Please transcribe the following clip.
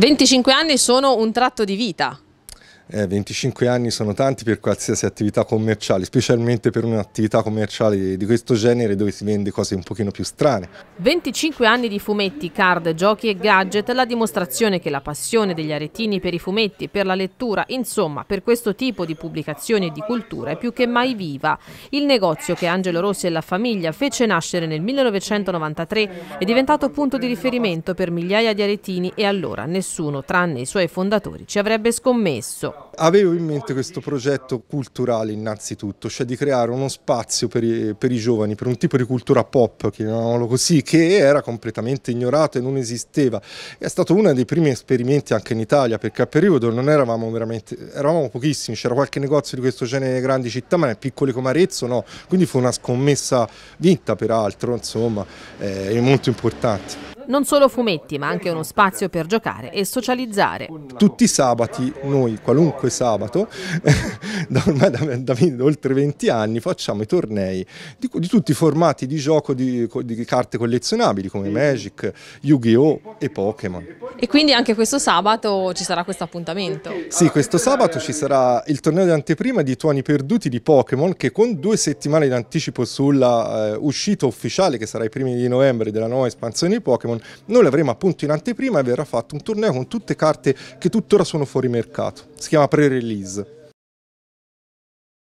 25 anni sono un tratto di vita. Eh, 25 anni sono tanti per qualsiasi attività commerciale, specialmente per un'attività commerciale di questo genere dove si vende cose un pochino più strane. 25 anni di fumetti, card, giochi e gadget, la dimostrazione che la passione degli aretini per i fumetti, per la lettura, insomma per questo tipo di pubblicazioni e di cultura è più che mai viva. Il negozio che Angelo Rossi e la famiglia fece nascere nel 1993 è diventato punto di riferimento per migliaia di aretini e allora nessuno tranne i suoi fondatori ci avrebbe scommesso. Avevo in mente questo progetto culturale innanzitutto, cioè di creare uno spazio per i, per i giovani, per un tipo di cultura pop, chiamiamolo così, che era completamente ignorato e non esisteva. È stato uno dei primi esperimenti anche in Italia, perché a periodo non eravamo veramente, eravamo pochissimi, c'era qualche negozio di questo genere nelle grandi città, ma nei piccoli come Arezzo no, quindi fu una scommessa vinta peraltro, insomma, è eh, molto importante. Non solo fumetti, ma anche uno spazio per giocare e socializzare. Tutti i sabati, noi qualunque sabato, da, ormai da, da, da, oltre 20 anni, facciamo i tornei di, di tutti i formati di gioco di, di carte collezionabili come Magic, Yu-Gi-Oh! e Pokémon. E quindi anche questo sabato ci sarà questo appuntamento. Sì, questo sabato ci sarà il torneo di anteprima di Tuoni Perduti di Pokémon che con due settimane di anticipo sulla eh, uscita ufficiale che sarà i primi di novembre della nuova espansione di Pokémon, noi l'avremo appunto in anteprima e verrà fatto un torneo con tutte carte che tuttora sono fuori mercato. Si chiama pre-release.